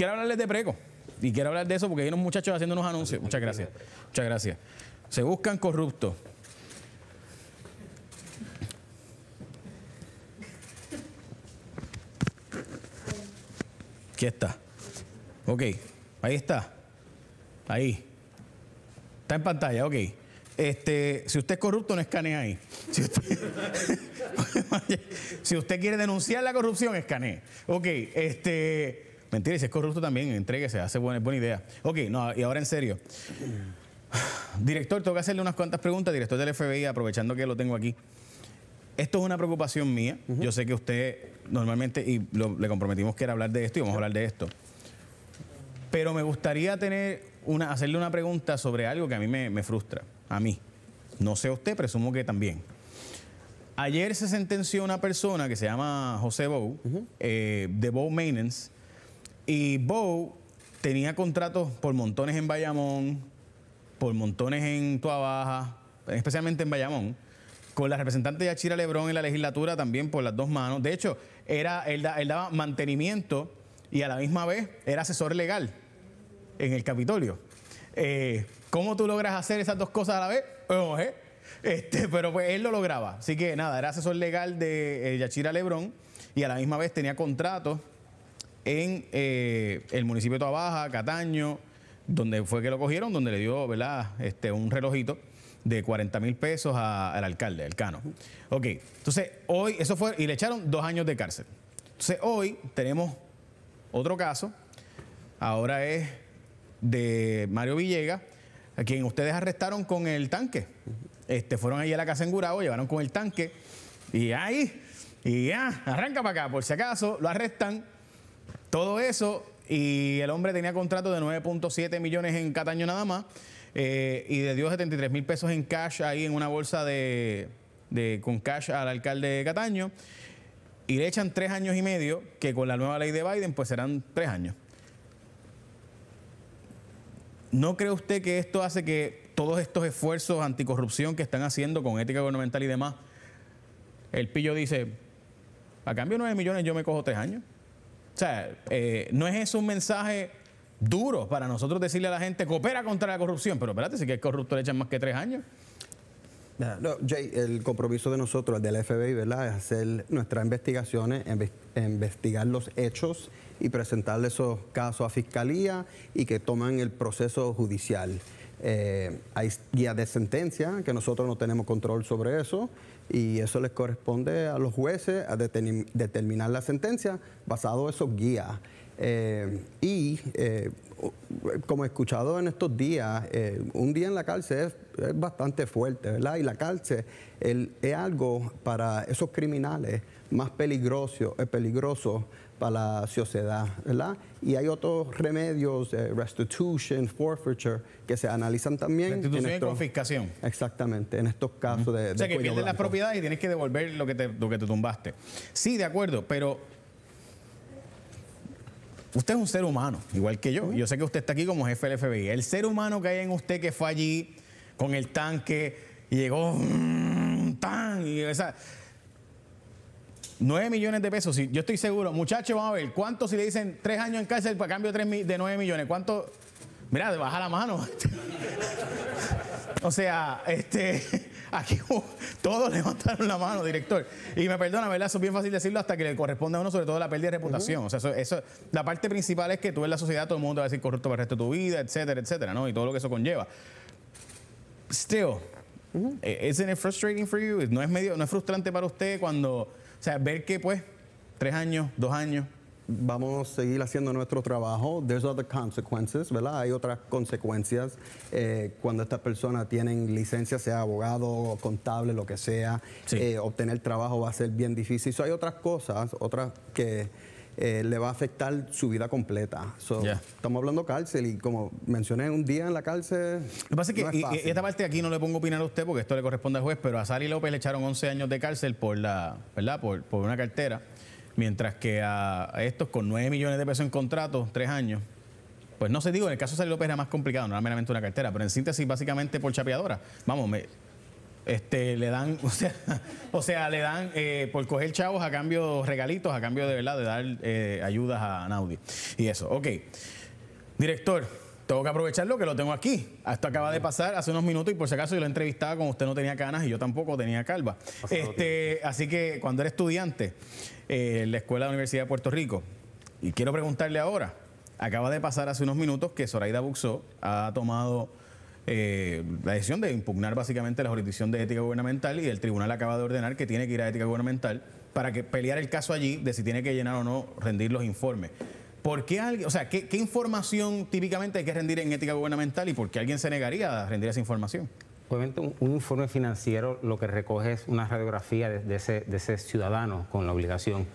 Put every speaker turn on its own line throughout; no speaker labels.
quiero hablarles de Preco. Y quiero hablar de eso porque hay unos muchachos haciendo unos anuncios. Muchas gracias. Muchas gracias. Se buscan corruptos. Aquí está. Ok, ahí está. Ahí. Está en pantalla, ok. Este, si usted es corrupto, no escanee ahí. Si usted, si usted quiere denunciar la corrupción, escanee. Ok, este. Mentira, y si es corrupto también, entréguese, hace buena, idea. Ok, no, y ahora en serio. Director, tengo que hacerle unas cuantas preguntas, director del FBI, aprovechando que lo tengo aquí. Esto es una preocupación mía. Yo sé que usted normalmente, y le comprometimos que era hablar de esto y vamos a hablar de esto. Pero me gustaría tener una, hacerle una pregunta sobre algo que a mí me, frustra. A mí. No sé usted, presumo que también. Ayer se sentenció una persona que se llama José Bow, eh, de Bow Maintenance, y Bo tenía contratos por montones en Bayamón, por montones en Baja, especialmente en Bayamón, con la representante Yachira Lebrón en la legislatura también por las dos manos. De hecho, era, él, daba mantenimiento y a la misma vez era asesor legal en el Capitolio. Eh, ¿Cómo tú logras hacer esas dos cosas a la vez? este, pero pues él lo lograba. Así que nada, era asesor legal de eh, Yachira Lebrón y a la misma vez tenía contratos en eh, el municipio de Baja Cataño, donde fue que lo cogieron, donde le dio Este, un relojito de 40 mil pesos al alcalde, el Cano. Ok, entonces hoy, eso fue, y le echaron dos años de cárcel. Entonces hoy tenemos otro caso, ahora es de Mario Villegas, a quien ustedes arrestaron con el tanque. Este, fueron ahí a la casa en Gurabo, llevaron con el tanque, y ahí, y ya, arranca para acá, por si acaso, lo arrestan todo eso, y el hombre tenía contrato de 9.7 millones en Cataño nada más, eh, y le dio 73 mil pesos en cash ahí en una bolsa de, con cash al alcalde de Cataño, y le echan tres años y medio, que con la nueva ley de Biden, pues serán tres años. ¿No cree usted que esto hace que todos estos esfuerzos anticorrupción que están haciendo con ética gubernamental y demás, el pillo dice, a cambio de 9 millones yo me cojo tres años? O sea, eh, no es eso un mensaje duro para nosotros decirle a la gente, coopera contra la corrupción, pero espérate, si que es corrupto le echan más que tres años.
Jay, el compromiso de nosotros, el del FBI, ¿verdad? Es hacer nuestras investigaciones, investigar los hechos y presentarle esos casos a fiscalía y que tomen el proceso judicial. Eh, hay guías de sentencia que nosotros no tenemos control sobre eso y eso les corresponde a los jueces a determinar la sentencia basado en esos guías. Eh, y eh, como he escuchado en estos días, eh, un día en la cárcel es, bastante fuerte, ¿verdad? Y la cárcel es algo para esos criminales más peligroso, peligroso para la sociedad, ¿verdad? Y hay otros remedios, restitution, forfeiture, que se analizan también. Restitución y confiscación. Exactamente, en estos casos de, O sea, que pierdes la propiedad
y tienes que devolver lo que te, lo que te tumbaste. Sí, de acuerdo, pero usted es un ser humano, igual que yo. Yo sé que usted está aquí como jefe del FBI. El ser humano que hay en usted que fue allí con el tanque y llegó mm, tan y esa 9 millones de pesos, yo estoy seguro. Muchachos, vamos a ver, ¿cuánto si le dicen 3 años en cárcel para cambio de 9 millones? ¿Cuánto? Mira, baja la mano. o sea, este Aquí todos levantaron la mano, director. Y me perdona, ¿verdad? es bien fácil decirlo hasta que le corresponde a uno, sobre todo la pérdida de reputación. O sea, eso, la parte principal es que tú en la sociedad todo el mundo te va a decir corrupto para el resto de tu vida, etcétera, etcétera, ¿no? Y todo lo que eso conlleva. Still, ¿es eh, isn't frustrating for you? No es medio, no es frustrante para usted cuando,
o sea, ver que pues tres años, dos años, vamos a seguir haciendo nuestro trabajo. There's other consequences, ¿verdad? Hay otras consecuencias eh, cuando estas personas tienen licencia, sea abogado, contable, lo que sea. Eh, obtener trabajo va a ser bien difícil. hay otras cosas, otras que eh, le va a afectar su vida completa. Estamos hablando cárcel y como mencioné, un día en la cárcel. Lo que pasa es que esta
parte aquí no le pongo opinar a usted porque esto le corresponde al juez, pero a Sally López le echaron 11 años de cárcel por la, ¿verdad? Por, por una cartera mientras que a, estos con 9 millones de pesos en contrato, tres años, pues no se digo, en el caso de San López era más complicado, no era meramente una cartera, pero en síntesis básicamente por chapeadora. Vamos, este, le dan, o sea, o sea le dan eh, por coger chavos a cambio regalitos, a cambio de verdad de dar eh, ayudas a Naudi. Y eso, ok. Director, tengo que aprovecharlo que lo tengo aquí. Esto acaba de pasar hace unos minutos y por si acaso yo lo entrevistaba con usted no tenía canas y yo tampoco tenía calva. Este, así que cuando era estudiante en eh, la Escuela de la Universidad de Puerto Rico, y quiero preguntarle ahora, acaba de pasar hace unos minutos que Zoraida Buxó ha tomado eh, la decisión de impugnar básicamente la jurisdicción de ética gubernamental y el tribunal acaba de ordenar que tiene que ir a ética gubernamental para que pelear el caso allí de si tiene que llenar o no rendir los informes. ¿Por qué alguien, o sea, ¿qué, información típicamente hay que rendir en ética gubernamental y por qué alguien se negaría a rendir esa información?
Obviamente un, informe financiero lo que recoge es una radiografía de, ese, ciudadano con la obligación,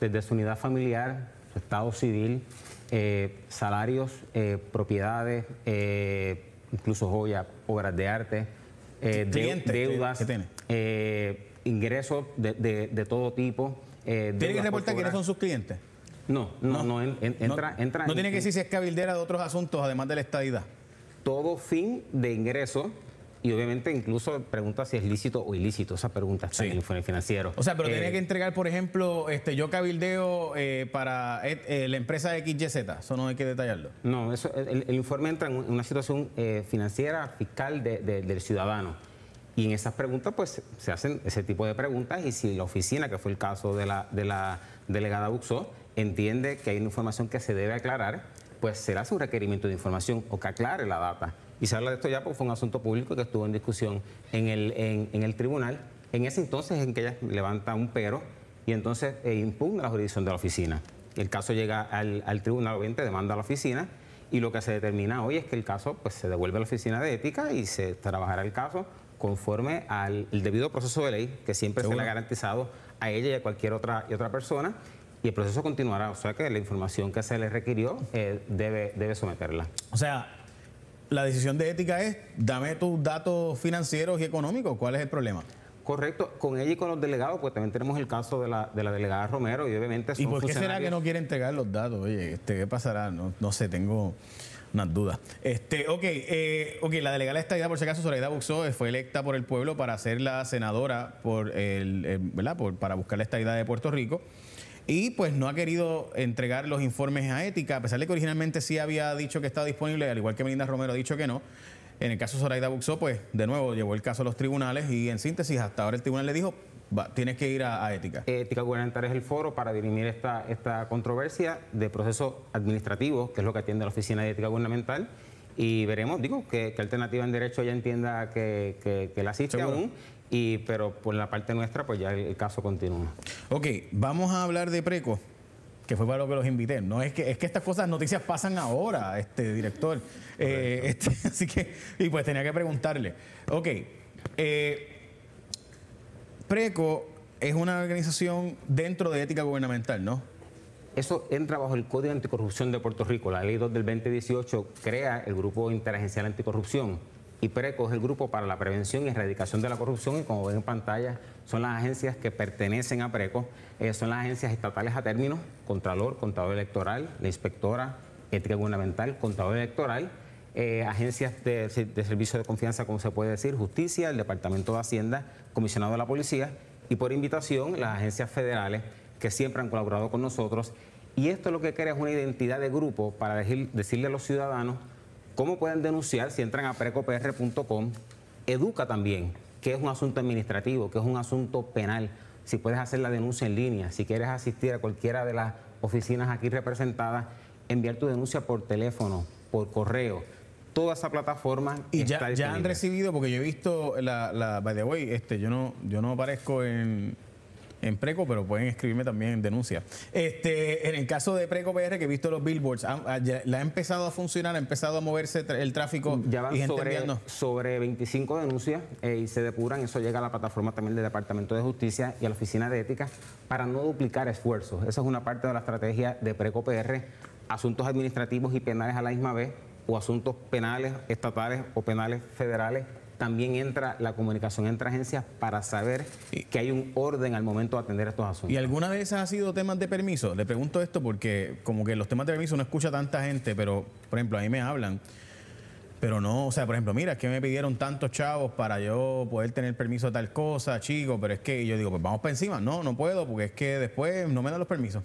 desde su unidad familiar, su estado civil, eh, salarios, eh, propiedades, eh, incluso joyas, obras de arte, deudas, ingresos de, todo tipo. Tiene que reportar quiénes son sus clientes. No, no, no, en, entra, entra, No tiene que decir
si es cabildera de otros asuntos, además de la estadidad.
Todo fin de ingreso y obviamente incluso pregunta si es lícito o ilícito. Esa pregunta está en el informe financiero. O sea, pero tiene eh,
que entregar, por ejemplo, este, yo cabildeo eh, para eh, la empresa XYZ. Eso
no hay que detallarlo. No, eso, el, informe entra en una situación financiera, fiscal del ciudadano. Y en esas preguntas, pues, se hacen ese tipo de preguntas y si la oficina, que fue el caso de la, delegada UXO entiende que hay una información que se debe aclarar, pues será su requerimiento de información o que aclare la data. Y se habla de esto ya porque fue un asunto público que estuvo en discusión en el, tribunal. En ese entonces en que ella levanta un pero y entonces eh, impugna la jurisdicción de la oficina. El caso llega al, tribunal, obviamente demanda a la oficina y lo que se determina hoy es que el caso pues, se devuelve a la oficina de ética y se trabajará el caso conforme al debido proceso de ley que siempre se le ha garantizado a ella y a cualquier otra, y otra persona y el proceso continuará. O sea que la información que se le requirió eh, debe, debe someterla.
O sea, la decisión de ética es, dame tus
datos financieros y económicos, ¿cuál es el problema? Correcto, con ella y con los delegados, pues también tenemos el caso de la, de la delegada Romero y obviamente son ¿Y por qué será que no
quiere entregar los datos? Oye, este, ¿qué pasará? No, sé, tengo unas dudas.
Este, ok, eh, okay la delegada de estadidad, por si acaso,
Soledad Buxó, eh, fue electa por el pueblo para ser la senadora por el, eh, ¿verdad? Por, para buscar la estadidad de Puerto Rico y pues no ha querido entregar los informes a ética, a pesar de que originalmente sí había dicho que estaba disponible, al igual que Melinda Romero ha dicho que no. En el caso de Zoraida Buxó, pues
de nuevo llevó el caso a los tribunales y en síntesis hasta ahora el tribunal le dijo, tienes que ir a, ética. Ética gubernamental es el foro para dirimir esta, esta controversia de proceso administrativo, que es lo que atiende la Oficina de Ética Gubernamental y veremos, digo, qué, alternativa en derecho ella entienda que, la asiste aún, pero por la parte nuestra, pues ya el, caso continúa. Ok,
vamos a hablar de Preco que fue para lo que los invité. No es que es que estas cosas, noticias pasan ahora, este director. Eh, este, así que, y pues tenía que preguntarle. Ok. Eh, Preco es una
organización dentro de ética
gubernamental, ¿no?
Eso entra bajo el Código Anticorrupción de Puerto Rico. La ley 2 del 2018 crea el Grupo Interagencial Anticorrupción y PRECO es el Grupo para la Prevención y Erradicación de la Corrupción y como ven en pantalla son las agencias que pertenecen a PRECO, son las agencias estatales a término, Contralor, Contador Electoral, la Inspectora Ética Gubernamental, Contador Electoral, eh, agencias de, servicio de confianza, como se puede decir, Justicia, el Departamento de Hacienda, Comisionado de la Policía y por invitación las agencias federales que siempre han colaborado con nosotros. Y esto lo que crea es una identidad de grupo para decirle a los ciudadanos ¿Cómo pueden denunciar si entran a precopr.com? Educa también, que es un asunto administrativo, que es un asunto penal. Si puedes hacer la denuncia en línea, si quieres asistir a cualquiera de las oficinas aquí representadas, enviar tu denuncia por teléfono, por correo. Toda esa plataforma. Y ya, ya han recibido,
porque yo he visto la, la by the este, yo no, yo no aparezco en, en Preco, pero pueden escribirme también en denuncia. Este, en el caso de Preco PR, que he visto los billboards, ah, la ha empezado a funcionar, ha empezado a moverse el tráfico. Mm, ya van y
sobre, 25 denuncias eh, y se depuran. Eso llega a la plataforma también del Departamento de Justicia y a la Oficina de Ética para no duplicar esfuerzos. Esa es una parte de la estrategia de Preco PR. Asuntos administrativos y penales a la misma vez o asuntos penales estatales o penales federales también entra la comunicación entre agencias para saber que hay un orden al momento de atender estos asuntos. ¿Y alguna vez ha
sido temas de permiso? Le pregunto esto porque como
que los temas de permiso no escucha
tanta gente, pero por ejemplo, ahí me hablan. Pero no, o sea, por ejemplo, mira, es que me pidieron tantos chavos para yo poder tener permiso de tal cosa, chico, pero es que yo digo, pues vamos para encima. No, no puedo,
porque es que después no me dan los permisos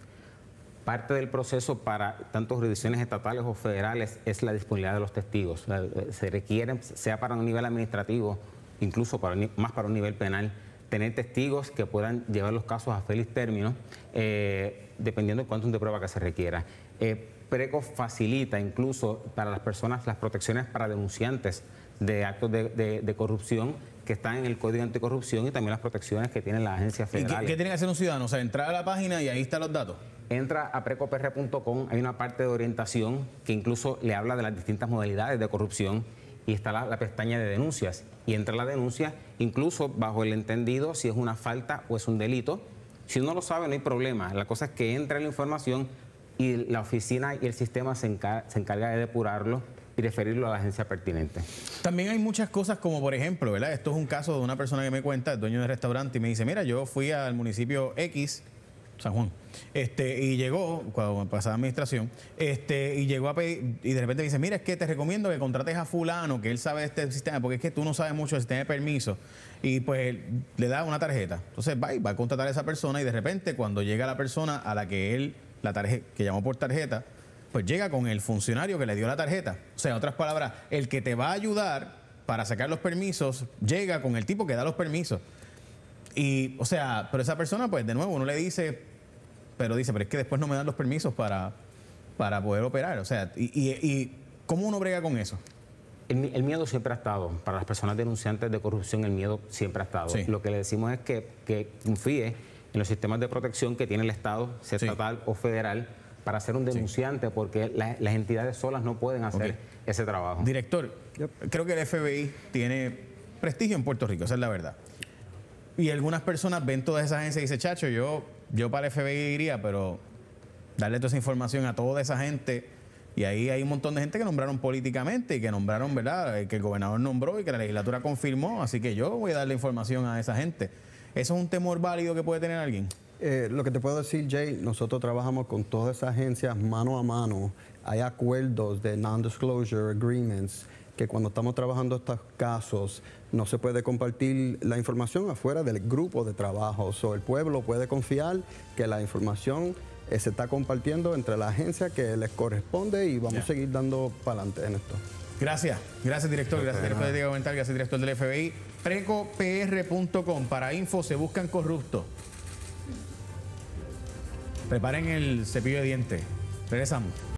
parte del proceso para tantas jurisdicciones estatales o federales es la disponibilidad de los testigos. Se requiere, sea para un nivel administrativo, incluso para, más para un nivel penal, tener testigos que puedan llevar los casos a feliz término, eh, dependiendo del cuánto de prueba que se requiera. Eh, PRECO facilita incluso para las personas las protecciones para denunciantes de actos de corrupción que están en el Código Anticorrupción y también las protecciones que tiene la Agencia Federal. ¿Y qué,
tiene que hacer un ciudadano?
O sea, entrar a la página y ahí están los datos entra a precopr.com, hay una parte de orientación que incluso le habla de las distintas modalidades de corrupción y está la, pestaña de denuncias. Y entra la denuncia incluso bajo el entendido si es una falta o es un delito. Si uno lo sabe no hay problema, la cosa es que entra la información y la oficina y el sistema se, encargan se encarga de depurarlo y referirlo a la agencia pertinente. También hay muchas cosas como,
por ejemplo, ¿verdad? Esto es un caso de una persona que me cuenta, el dueño del restaurante, y me dice, mira, yo fui al municipio X, San Juan, este, y llegó, cuando pasaba administración, este, y llegó a pedir, y de repente me dice, mira, es que te recomiendo que contrates a fulano, que él sabe este sistema, porque es que tú no sabes mucho del sistema de permiso, y pues le da una tarjeta. Entonces va y va a contratar a esa persona, y de repente cuando llega la persona a la que él, la tarjeta, que llamó por tarjeta, pues llega con el funcionario que le dio la tarjeta. O sea, en otras palabras, el que te va a ayudar para sacar los permisos llega con el tipo que da los permisos. Y, o sea, pero esa persona, pues de nuevo, uno le dice, pero dice, pero es que después no me dan los permisos para, para poder operar. O
sea, y, ¿cómo uno brega con eso? El, miedo siempre ha estado. Para las personas denunciantes de corrupción, el miedo siempre ha estado. Lo que le decimos es que, que confíe en los sistemas de protección que tiene el Estado, sea estatal o federal para ser un denunciante porque las entidades solas no pueden hacer ese trabajo. Director, creo que el FBI tiene
prestigio en Puerto Rico, esa es la verdad. Y algunas personas ven todas esas agencias y dicen, chacho, yo, yo para el FBI iría, pero darle toda esa información a toda esa gente. Y ahí hay un montón de gente que nombraron políticamente y que nombraron, ¿verdad? Eh, que el gobernador nombró y que la legislatura
confirmó. Así que yo voy a darle información a esa gente. ¿Eso es un temor válido que puede tener alguien? Eh, lo que te puedo decir, Jay, nosotros trabajamos con todas esas agencias mano a mano. Hay acuerdos de non-disclosure agreements que cuando estamos trabajando estos casos no se puede compartir la información afuera del grupo de trabajo. O el pueblo puede confiar que la información eh, se está compartiendo entre la agencia que les corresponde y vamos a seguir dando para adelante en esto.
Gracias, gracias director, gracias director de Diego Mental, gracias director del FBI. Precopr.com para info se buscan corruptos. Preparen el cepillo de dientes. Regresamos.